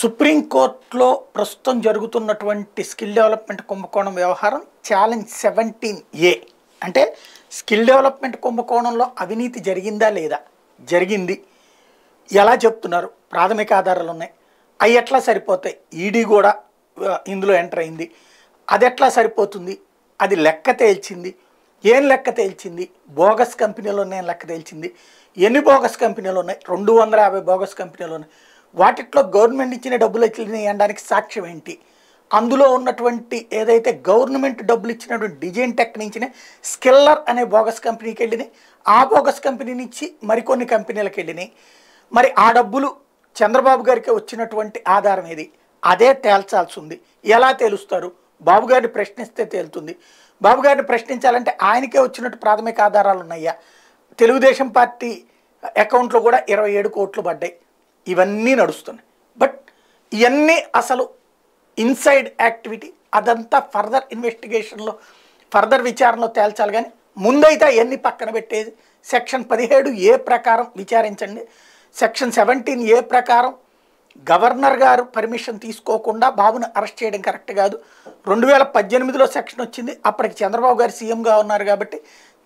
సుప్రీంకోర్టులో ప్రస్తుతం జరుగుతున్నటువంటి స్కిల్ డెవలప్మెంట్ కుంభకోణం వ్యవహారం ఛాలెంజ్ సెవెంటీన్ ఏ అంటే స్కిల్ డెవలప్మెంట్ కుంభకోణంలో అవినీతి జరిగిందా లేదా జరిగింది ఎలా చెప్తున్నారు ప్రాథమిక ఆధారాలు ఉన్నాయి అవి ఎట్లా సరిపోతాయి ఈడీ కూడా ఇందులో ఎంటర్ అయింది అది ఎట్లా సరిపోతుంది అది లెక్క తేల్చింది ఏం లెక్క తేల్చింది బోగస్ కంపెనీలు ఉన్నాయని లెక్క తేల్చింది ఎన్ని బోగస్ కంపెనీలు ఉన్నాయి రెండు వందల యాభై బోగస్ కంపెనీలు ఉన్నాయి వాటిట్లో గవర్నమెంట్ ఇచ్చిన డబ్బులు వచ్చినాయి అనడానికి సాక్ష్యం ఏంటి అందులో ఉన్నటువంటి ఏదైతే గవర్నమెంట్ డబ్బులు ఇచ్చినటువంటి డిజైన్ టెక్ నుంచి స్కిల్లర్ అనే బోగస్ కంపెనీకి వెళ్ళినాయి ఆ బోగస్ కంపెనీ నుంచి మరికొన్ని కంపెనీలకు వెళ్ళినాయి మరి ఆ డబ్బులు చంద్రబాబు గారికి వచ్చినటువంటి ఆధారం ఏది అదే తేల్చాల్సి ఉంది ఎలా తేలుస్తారు బాబు గారిని ప్రశ్నిస్తే తేలుతుంది బాబు గారిని ప్రశ్నించాలంటే ఆయనకే వచ్చినట్టు ప్రాథమిక ఆధారాలు ఉన్నాయా తెలుగుదేశం పార్టీ అకౌంట్లో కూడా ఇరవై ఏడు కోట్లు పడ్డాయి ఇవన్నీ నడుస్తున్నాయి బట్ ఇవన్నీ అసలు ఇన్సైడ్ యాక్టివిటీ అదంతా ఫర్దర్ ఇన్వెస్టిగేషన్లో ఫర్దర్ విచారణలో తేల్చాలి కానీ ముందైతే అవన్నీ పక్కన పెట్టేది సెక్షన్ పదిహేడు ఏ ప్రకారం విచారించండి సెక్షన్ సెవెంటీన్ ఏ ప్రకారం గవర్నర్ గారు పర్మిషన్ తీసుకోకుండా బాబును అరెస్ట్ చేయడం కరెక్ట్ కాదు రెండు వేల పద్దెనిమిదిలో సెక్షన్ వచ్చింది అప్పటికి చంద్రబాబు గారు సీఎంగా ఉన్నారు కాబట్టి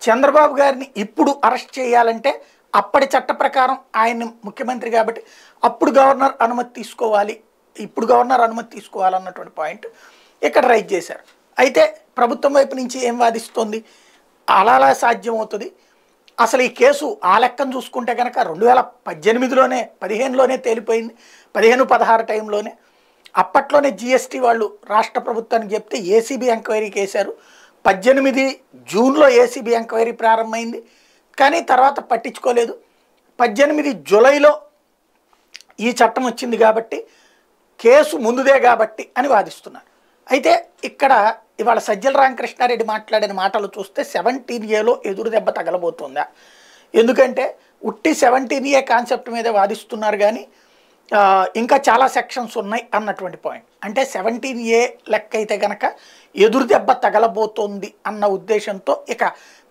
చంద్రబాబు గారిని ఇప్పుడు అరెస్ట్ చేయాలంటే అప్పటి చట్ట ప్రకారం ఆయన ముఖ్యమంత్రి కాబట్టి అప్పుడు గవర్నర్ అనుమతి తీసుకోవాలి ఇప్పుడు గవర్నర్ అనుమతి తీసుకోవాలన్నటువంటి పాయింట్ ఇక్కడ రైజ్ చేశారు అయితే ప్రభుత్వం వైపు నుంచి ఏం వాదిస్తుంది అలా అలా సాధ్యమవుతుంది అసలు ఈ కేసు ఆ లెక్కను చూసుకుంటే కనుక రెండు వేల పద్దెనిమిదిలోనే పదిహేనులోనే తేలిపోయింది పదిహేను పదహారు టైంలోనే అప్పట్లోనే జిఎస్టీ వాళ్ళు రాష్ట్ర ప్రభుత్వానికి చెప్తే ఏసీబీ ఎంక్వైరీ వేశారు పద్దెనిమిది జూన్లో ఏసీబీ ఎంక్వైరీ ప్రారంభమైంది కానీ తర్వాత పట్టించుకోలేదు పద్దెనిమిది జులైలో ఈ చట్టం వచ్చింది కాబట్టి కేసు ముందుదే కాబట్టి అని వాదిస్తున్నారు అయితే ఇక్కడ ఇవాళ సజ్జల రామకృష్ణారెడ్డి మాట్లాడిన మాటలు చూస్తే సెవెంటీన్ ఏలో ఎదురు దెబ్బ తగలబోతుందా ఎందుకంటే ఉట్టి సెవెంటీన్ ఏ కాన్సెప్ట్ మీద వాదిస్తున్నారు కానీ ఇంకా చాలా సెక్షన్స్ ఉన్నాయి అన్నటువంటి పాయింట్ అంటే సెవెంటీన్ ఏ లెక్క అయితే కనుక ఎదురు దెబ్బ తగలబోతోంది అన్న ఉద్దేశంతో ఇక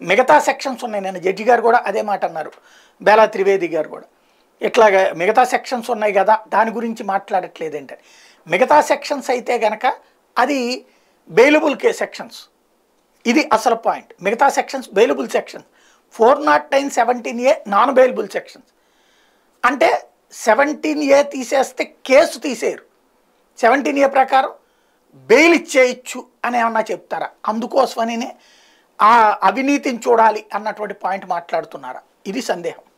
మిగతా సెక్షన్స్ ఉన్నాయి నేను జడ్జి గారు కూడా అదే మాట అన్నారు బేలా త్రివేది గారు కూడా ఇట్లాగా మిగతా సెక్షన్స్ ఉన్నాయి కదా దాని గురించి మాట్లాడట్లేదంటే మిగతా సెక్షన్స్ అయితే గనక అది బెయిలబుల్ కే సెక్షన్స్ ఇది అసలు పాయింట్ మిగతా sections bailable sections four nought nine seventeen A non bailable sections అంటే సెవెంటీన్ ఏ తీసేస్తే కేసు తీసేయరు సెవెంటీన్ ఏ ప్రకారం బెయిల్ ఇచ్చేయచ్చు అని ఏమన్నా చెప్తారా అందుకోసమని ఆ అవినీతిని చూడాలి అన్నటువంటి పాయింట్ మాట్లాడుతున్నారా ఇది సందేహం